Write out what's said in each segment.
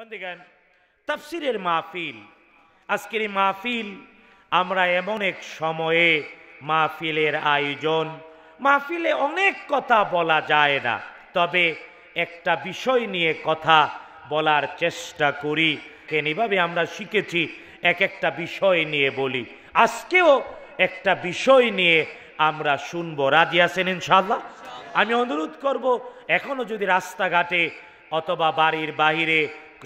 বন্দিগান তাফসিরের মাহফিল আজকের এই মাহফিল আমরা এমন এক সময়ে মাহফিলের আয়োজন মাহফিলে অনেক কথা বলা যায় না তবে একটা বিষয় নিয়ে কথা বলার চেষ্টা করি কেন এভাবে আমরা শিখেছি এক একটা বিষয় নিয়ে বলি আজকেও একটা বিষয় নিয়ে আমরা শুনবো রাজি আছেন ইনশাল্লাহ আমি অনুরোধ করব এখনও যদি রাস্তাঘাটে অথবা বাড়ির বাহিরে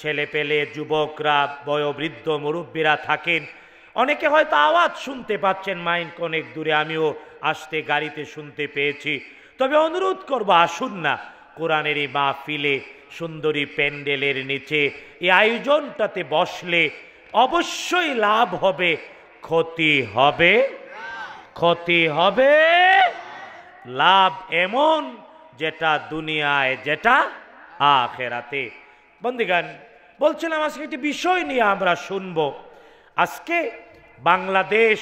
ছেলে পেলে যুবকরা বয়োবৃদ্ধ মুরব্বীরা থাকেন অনেকে হয়তো আওয়াজ শুনতে পাচ্ছেন মাইন্ড অনেক দূরে আমিও আসতে গাড়িতে শুনতে পেয়েছি তবে অনুরোধ করব আসুন না কোরআনের এই ফিলে সুন্দরী প্যান্ডেলের নিচে এই আয়োজনটাতে বসলে অবশ্যই লাভ হবে ক্ষতি হবে ক্ষতি হবে লাভ এমন যেটা দুনিয়ায় যেটা আখেরাতে বন্দিগান বলছিলাম আজকে একটি বিষয় নিয়ে আমরা শুনব আজকে বাংলাদেশ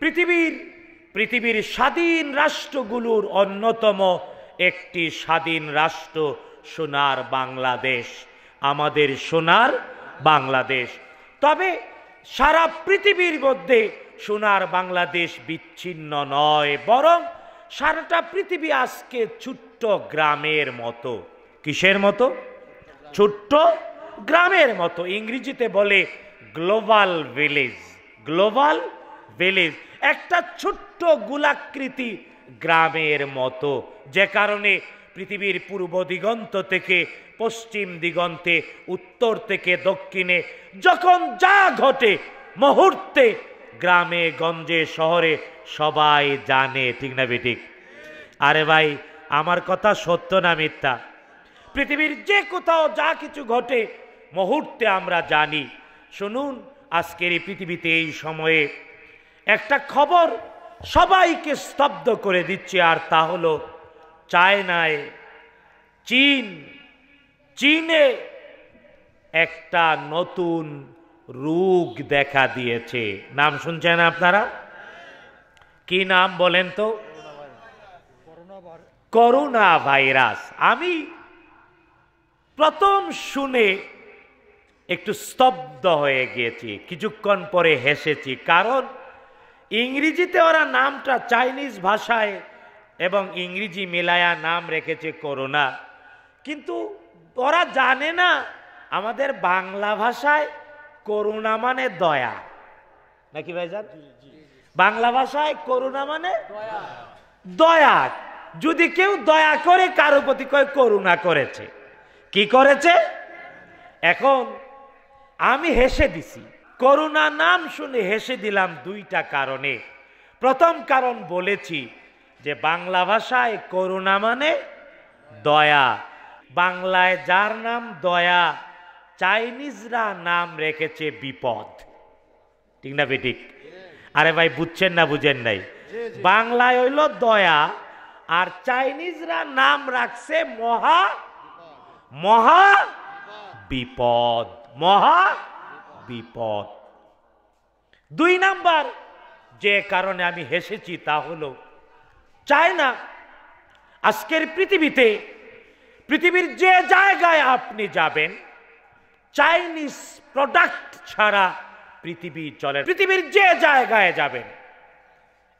পৃথিবীর পৃথিবীর স্বাধীন রাষ্ট্রগুলোর অন্যতম একটি স্বাধীন রাষ্ট্র সোনার বাংলাদেশ আমাদের সোনার বাংলাদেশ তবে সারা পৃথিবীর মধ্যে সোনার বাংলাদেশ বিচ্ছিন্ন নয় বরং সারাটা পৃথিবী আজকে ছোট্ট গ্রামের মতো কিসের মতো ছোট্ট গ্রামের মতো ইংরেজিতে বলে গ্লোবাল ভিলেজ গ্লোবাল ভিলেজ একটা ছোট্ট গোলাকৃতি গ্রামের মতো যে কারণে পৃথিবীর পূর্ব দিগন্ত থেকে পশ্চিম দিগন্তে উত্তর থেকে দক্ষিণে যখন যা ঘটে মুহূর্তে গ্রামে গঞ্জে শহরে সবাই জানে ঠিক না বেঠিক আরে ভাই আমার কথা সত্য না মিথ্যা পৃথিবীর যে কোথাও যা কিছু ঘটে মুহূর্তে আমরা জানি শুনুন আজকের এই পৃথিবীতে এই সময়ে একটা খবর সবাইকে স্তব্ধ করে দিচ্ছে আর তা হল চায়নায় চীন চীনে একটা নতুন রোগ দেখা দিয়েছে নাম শুনছেন আপনারা কি নাম বলেন তো করোনা ভাইরাস আমি প্রথম শুনে একটু স্তব্ধ হয়ে গিয়েছি কিছুক্ষণ পরে হেসেছি কারণ ইংরেজিতে ওরা নামটা চাইনিজ ভাষায় এবং ইংরেজি মিলায়া নাম রেখেছে করোনা কিন্তু ওরা জানে না আমাদের বাংলা ভাষায় করুণা মানে দয়া নাকি ভাইজান বাংলা ভাষায় করুণা মানে দয়া যদি কেউ দয়া করে কারো প্রতি কয় করুণা করেছে কি করেছে এখন আমি হেসে দিছি করুণা নাম শুনে হেসে দিলাম দুইটা কারণে প্রথম কারণ বলেছি যে বাংলা ভাষায় করুণা মানে দয়া বাংলায় যার নাম দয়া চাইনিজরা নাম রেখেছে বিপদ ঠিক না বেটিক আরে ভাই বুঝছেন না বুঝেন নাই বাংলায় হইল দয়া আর চাইনিজরা নাম রাখছে মহা মহা বিপদ মহা বিপদ দুই নাম্বার যে কারণে আমি হেসেছি তা হলো চায় না আজকের পৃথিবীতে পৃথিবীর যে জায়গায় আপনি যাবেন চাইনিজ প্রোডাক্ট ছাড়া পৃথিবী চলে পৃথিবীর যে জায়গায় যাবেন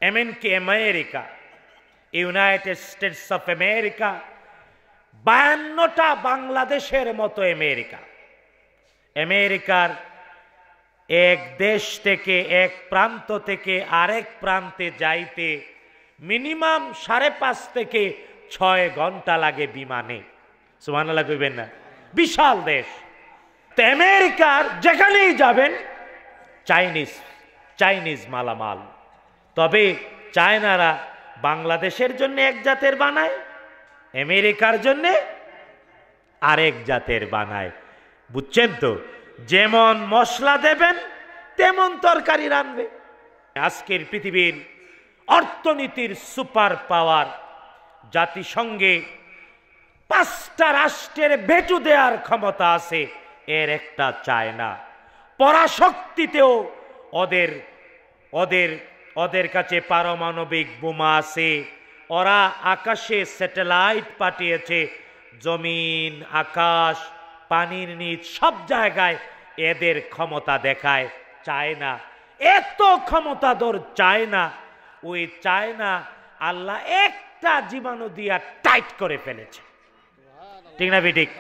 এমনকি America united states of America বায়ান্নটা বাংলাদেশের মতো আমেরিকা আমেরিকার এক দেশ থেকে এক প্রান্ত থেকে আরেক প্রান্তে যাইতে মিনিমাম সাড়ে পাঁচ থেকে ছয় ঘন্টা লাগে বিমানে সুমানাল্লাহ কইবেন না বিশাল দেশ তো আমেরিকার যেখানেই যাবেন চাইনিজ চাইনিজ মালামাল তবে চায়নারা বাংলাদেশের জন্য এক জাতের বানায় আমেরিকার জন্যে আরেক জাতের বানায় বুঝছেন তো যেমন মশলা দেবেন তেমন তরকারি রানবে আজকের পৃথিবীর অর্থনীতির সুপার পাওয়ার জাতিসংঘে পাঁচটা রাষ্ট্রের ভেটু দেওয়ার ক্ষমতা আছে এর একটা চায় না পরাশক্তিতেও ওদের ওদের ওদের কাছে পারমাণবিক বোমা আছে ওরা আকাশে স্যাটেলাইট পাঠিয়েছে জমিন আকাশ পানির নিচ সব জায়গায় এদের ক্ষমতা দেখায় চায় না এত ক্ষমতাধর চায় না ওই চায় না আল্লাহ একটা জীবাণু দিয়া টাইট করে ফেলেছে ঠিক না বেটিক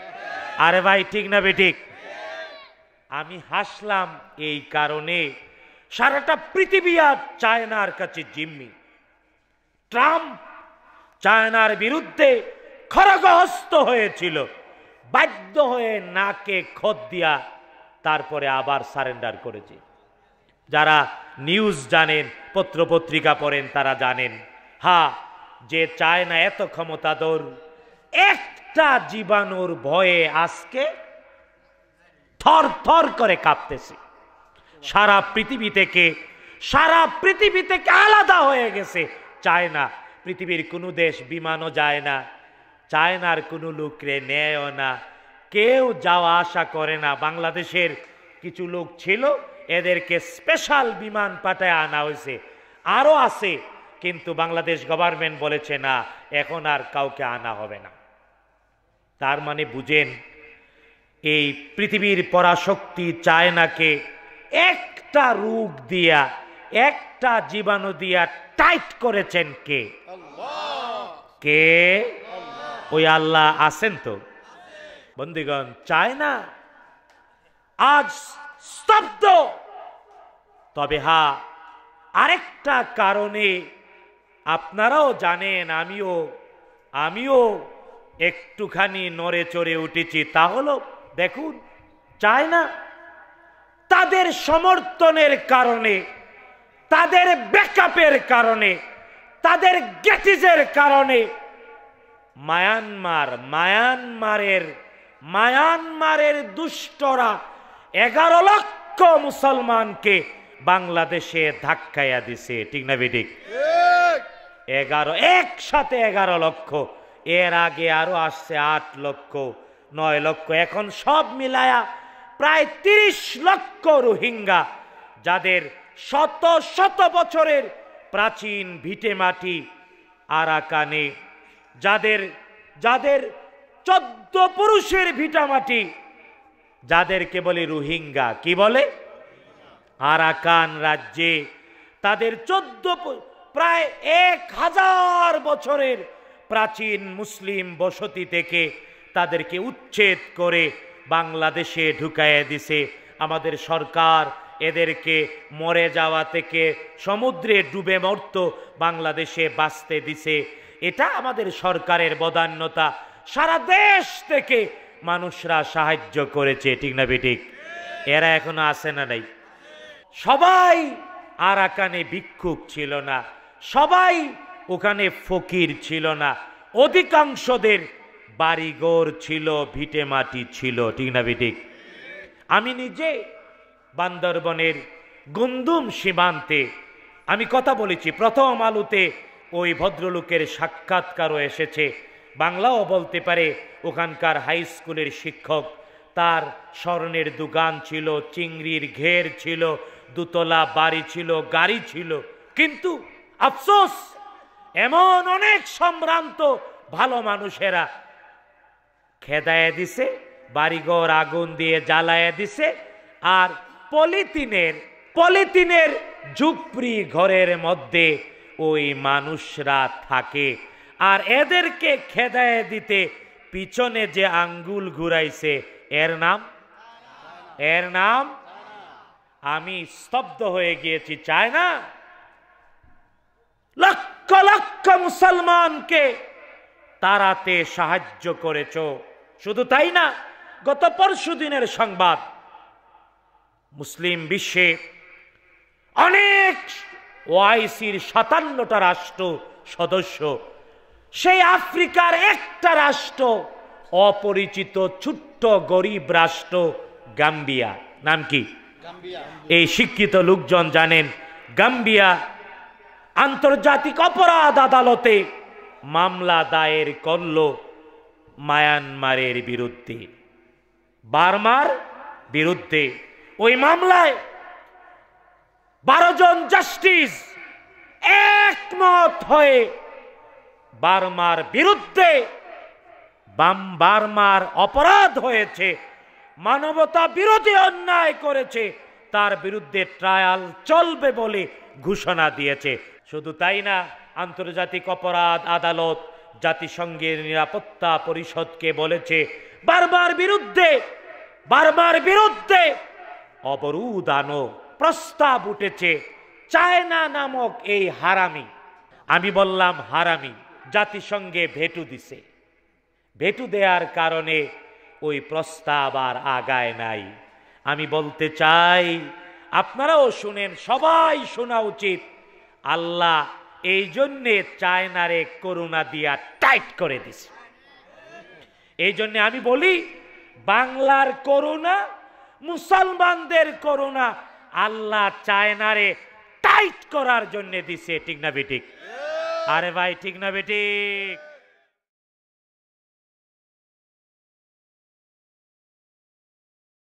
আরে ভাই ঠিক না বেটিক আমি হাসলাম এই কারণে সারাটা পৃথিবী আর চায়নার কাছে জিম্মি ট্রাম্প চায়নার বিরুদ্ধে খরগহস্ত হয়েছিল বাধ্য হয়ে নাকে খত দিয়া তারপরে আবার সারেন্ডার করেছে যারা নিউজ জানেন পত্রপত্রিকা পড়েন তারা জানেন হা যে চায় না এত ক্ষমতাধর একটা জীবাণুর ভয়ে আজকে থর থর করে কাঁপতেছে সারা পৃথিবী থেকে সারা পৃথিবী থেকে আলাদা হয়ে গেছে চায়না পৃথিবীর কোনো দেশ বিমানও যায় না চায়নার কোনো লোকরে নেয়ও না কেউ যাওয়া আশা করে না বাংলাদেশের কিছু লোক ছিল এদেরকে স্পেশাল বিমান পাঠায় আনা হয়েছে আরও আছে কিন্তু বাংলাদেশ গভর্নমেন্ট বলেছে না এখন আর কাউকে আনা হবে না তার মানে বুঝেন এই পৃথিবীর পরাশক্তি চায়নাকে একটা রূপ দিয়া একটা জীবাণু দিয়া টাইট করেছেন কে কে ওই আল্লাহ আছেন তো বন্দিগণ চায় না আজ স্তব্ধ তবে হা আরেকটা কারণে আপনারাও জানেন আমিও আমিও একটুখানি নড়ে চড়ে উঠেছি তা হলো দেখুন চায় না তাদের সমর্থনের কারণে তাদের ব্যাকআপের কারণে তাদের গেটিজের কারণে মায়ানমার মায়ানমারের মায়ানমারের দুষ্টরা এগারো লক্ষ মুসলমানকে বাংলাদেশে ধাক্কাইয়া দিছে ঠিক না বেঠিক এগারো একসাথে এগারো লক্ষ এর আগে আরো আসছে আট লক্ষ নয় লক্ষ এখন সব মিলায়া প্রায় তিরিশ লক্ষ রোহিঙ্গা যাদের শত শত বছরের প্রাচীন ভিটে মাটি আরাকানে যাদের যাদের চোদ্দ পুরুষের ভিটা মাটি যাদেরকে বলে রোহিঙ্গা কি বলে আরাকান রাজ্যে তাদের চোদ্দ প্রায় এক হাজার বছরের প্রাচীন মুসলিম বসতি থেকে তাদেরকে উচ্ছেদ করে বাংলাদেশে ঢুকাইয়া দিছে আমাদের সরকার এদেরকে মরে যাওয়া থেকে সমুদ্রে ডুবে মর্ত বাংলাদেশে বাঁচতে দিছে এটা আমাদের সরকারের বদান্যতা সারা দেশ থেকে মানুষরা সাহায্য করেছে ঠিক না বেঠিক এরা এখনো আসে না নাই সবাই আর আকানে ভিক্ষুক ছিল না সবাই ওখানে ফকির ছিল না অধিকাংশদের বাড়িঘর ছিল ভিটে মাটি ছিল ঠিক না বেঠিক আমি নিজে বান্দরবনের গুন্দুম সীমান্তে আমি কথা বলেছি প্রথম আলোতে ওই ভদ্রলোকের সাক্ষাৎকারও এসেছে বাংলাও বলতে পারে ওখানকার হাই স্কুলের শিক্ষক তার স্বর্ণের দোকান ছিল চিংড়ির ঘের ছিল দুতলা বাড়ি ছিল গাড়ি ছিল কিন্তু আফসোস এমন অনেক সম্ভ্রান্ত ভালো মানুষেরা খেদায় দিছে বাড়িঘর আগুন দিয়ে জ্বালায় দিছে আর পলিথিনের পলিথিনের ঝুপড়ি ঘরের মধ্যে ওই মানুষরা থাকে আর এদেরকে খেদায় দিতে পিছনে যে আঙ্গুল ঘুরাইছে এর নাম এর নাম আমি স্তব্ধ হয়ে গিয়েছি চায় না লক্ষ লক্ষ মুসলমানকে তারাতে সাহায্য করেছ শুধু তাই না গত পরশু দিনের সংবাদ মুসলিম বিশ্বে অনেক ওয়াইসির সাতান্নটা রাষ্ট্র সদস্য সেই আফ্রিকার একটা রাষ্ট্র অপরিচিত ছোট্ট গরিব রাষ্ট্র গাম্বিয়া নাম কি এই শিক্ষিত লোকজন জানেন গাম্বিয়া আন্তর্জাতিক অপরাধ আদালতে মামলা দায়ের করল মায়ানমারের বিরুদ্ধে বার্মার বিরুদ্ধে ওই মামলায় বারো জন জাস্টিস একমত হয়ে বার্মার বিরুদ্ধে বাম বার্মার অপরাধ হয়েছে মানবতা বিরোধী অন্যায় করেছে তার বিরুদ্ধে ট্রায়াল চলবে বলে ঘোষণা দিয়েছে শুধু তাই না আন্তর্জাতিক অপরাধ আদালত জাতিসংঘের নিরাপত্তা পরিষদকে বলেছে বারবার বিরুদ্ধে বারবার বিরুদ্ধে অবরুদানো প্রস্তাব উঠেছে চায়না নামক এই হারামি আমি বললাম হারামি জাতিসংঘে ভেটু দিছে ভেটু দেওয়ার কারণে ওই প্রস্তাব আর আগায় নাই আমি বলতে চাই আপনারাও শুনেন সবাই শোনা উচিত আল্লাহ এই জন্যে চায়নারে করুণা দিয়া টাইট করে দিছে এই জন্যে আমি বলি বাংলার করুণা মুসলমানদের করুণা আল্লাহ চায় না রে টাইট করার জন্য দিছে ঠিক না বেটিক আরে ভাই ঠিক না বেটিক